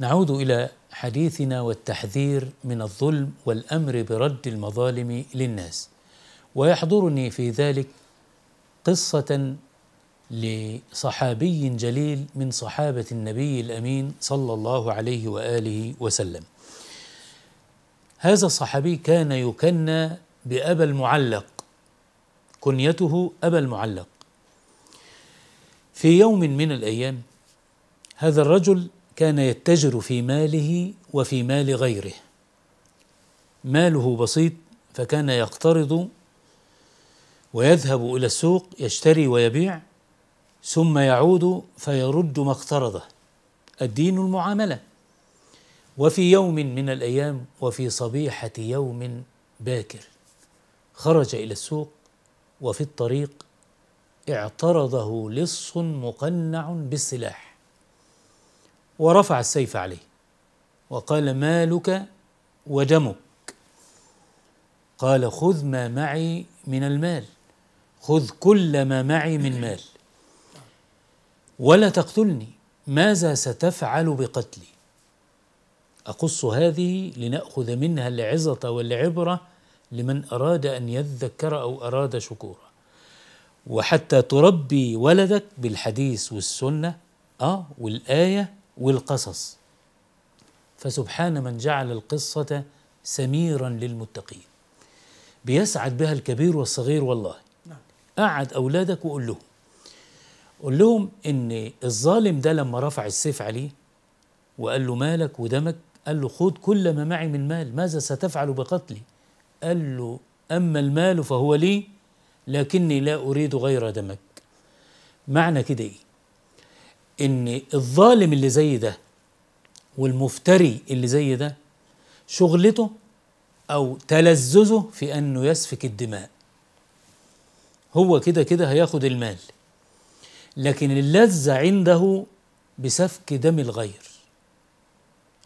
نعود الى حديثنا والتحذير من الظلم والامر برد المظالم للناس ويحضرني في ذلك قصه لصحابي جليل من صحابه النبي الامين صلى الله عليه واله وسلم هذا الصحابي كان يكنى بابا المعلق كنيته ابا المعلق في يوم من الايام هذا الرجل كان يتجر في ماله وفي مال غيره ماله بسيط فكان يقترض ويذهب الى السوق يشتري ويبيع ثم يعود فيرد ما اقترضه الدين المعامله وفي يوم من الايام وفي صبيحه يوم باكر خرج الى السوق وفي الطريق اعترضه لص مقنع بالسلاح ورفع السيف عليه وقال مالك ودمك قال خذ ما معي من المال خذ كل ما معي من مال ولا تقتلني ماذا ستفعل بقتلي اقص هذه لناخذ منها العظه والعبره لمن اراد ان يذكر او اراد شكورا وحتى تربي ولدك بالحديث والسنه اه والايه والقصص فسبحان من جعل القصة سميرا للمتقين بيسعد بها الكبير والصغير والله قعد نعم. أولادك وقول لهم قول لهم إن الظالم ده لما رفع السيف عليه وقال له مالك ودمك قال له خذ كل ما معي من مال ماذا ستفعل بقتلي قال له أما المال فهو لي لكني لا أريد غير دمك معنى كده إيه ان الظالم اللي زي ده والمفتري اللي زي ده شغلته او تلذذه في انه يسفك الدماء هو كده كده هياخد المال لكن اللذة عنده بسفك دم الغير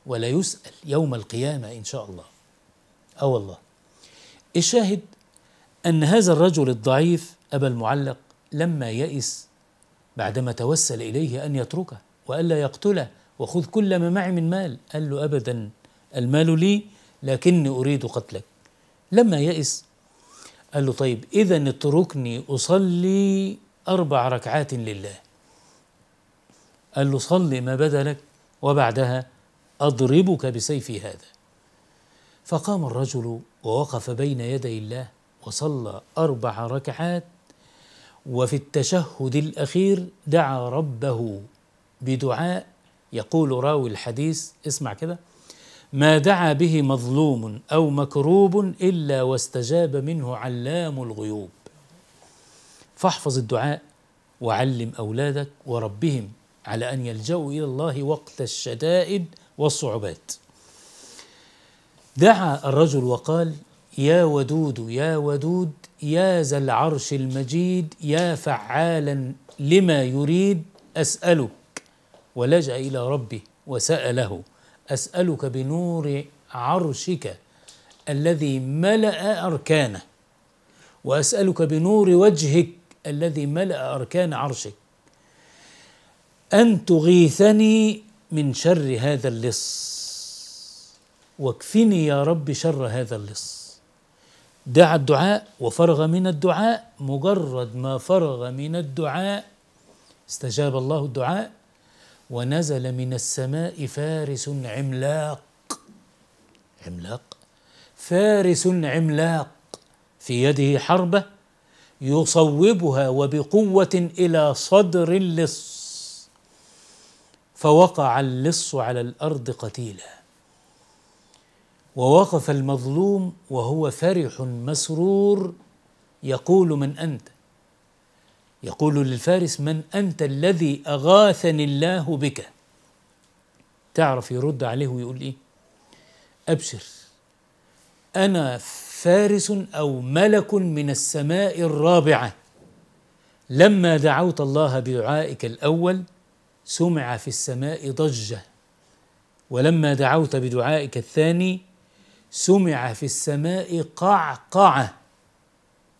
ولا يسأل يوم القيامة إن شاء الله أه والله الشاهد أن هذا الرجل الضعيف أبا المعلق لما يئس بعدما توسل إليه أن يتركه وألا يقتله وخذ كل ما معي من مال قال له أبدا المال لي لكني أريد قتلك لما يئس قال له طيب إذا اتركني أصلي أربع ركعات لله قال له صلي ما بدا لك وبعدها أضربك بسيفي هذا فقام الرجل ووقف بين يدي الله وصلى أربع ركعات وفي التشهد الاخير دعا ربه بدعاء يقول راوي الحديث اسمع كده ما دعا به مظلوم او مكروب الا واستجاب منه علام الغيوب فاحفظ الدعاء وعلم اولادك وربهم على ان يلجاوا الى الله وقت الشدائد والصعوبات دعا الرجل وقال يا ودود يا ودود يا ذا العرش المجيد يا فعالا لما يريد اسالك ولجا الى ربي وساله اسالك بنور عرشك الذي ملا اركانه واسالك بنور وجهك الذي ملا اركان عرشك ان تغيثني من شر هذا اللص واكفني يا رب شر هذا اللص دعا الدعاء وفرغ من الدعاء مجرد ما فرغ من الدعاء استجاب الله الدعاء ونزل من السماء فارس عملاق عملاق فارس عملاق في يده حربه يصوبها وبقوه الى صدر اللص فوقع اللص على الارض قتيلا ووقف المظلوم وهو فرح مسرور يقول من انت يقول للفارس من انت الذي اغاثني الله بك تعرف يرد عليه ويقول ايه ابشر انا فارس او ملك من السماء الرابعه لما دعوت الله بدعائك الاول سمع في السماء ضجه ولما دعوت بدعائك الثاني سمع في السماء قعقعه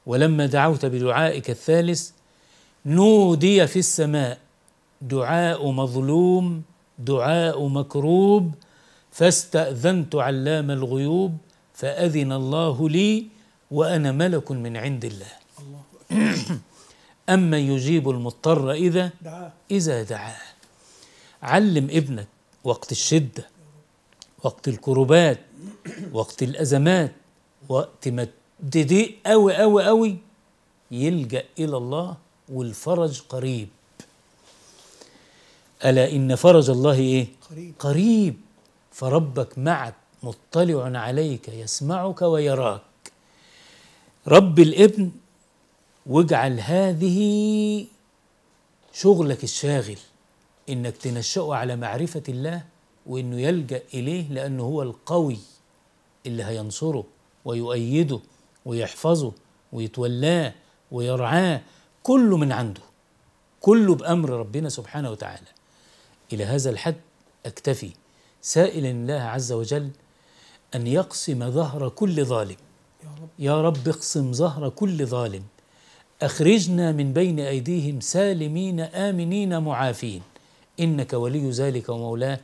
ولما دعوت بدعائك الثالث نودي في السماء دعاء مظلوم دعاء مكروب فاستأذنت علام الغيوب فأذن الله لي وأنا ملك من عند الله, الله أما يجيب المضطر إذا دعاه. إذا دعاه علم ابنك وقت الشدة وقت الكربات وقت الأزمات وقت ما تضيق قوي قوي قوي يلجأ إلى الله والفرج قريب ألا إن فرج الله إيه؟ قريب, قريب فربك معك مطلع عليك يسمعك ويراك رب الابن واجعل هذه شغلك الشاغل انك تنشأه على معرفة الله وانه يلجأ اليه لانه هو القوي اللي هينصره ويؤيده ويحفظه ويتولاه ويرعاه كله من عنده كله بأمر ربنا سبحانه وتعالى إلى هذا الحد أكتفي سائلا الله عز وجل أن يقسم ظهر كل ظالم يا رب, يا رب اقسم ظهر كل ظالم أخرجنا من بين أيديهم سالمين آمنين معافين إنك ولي ذلك ومولاه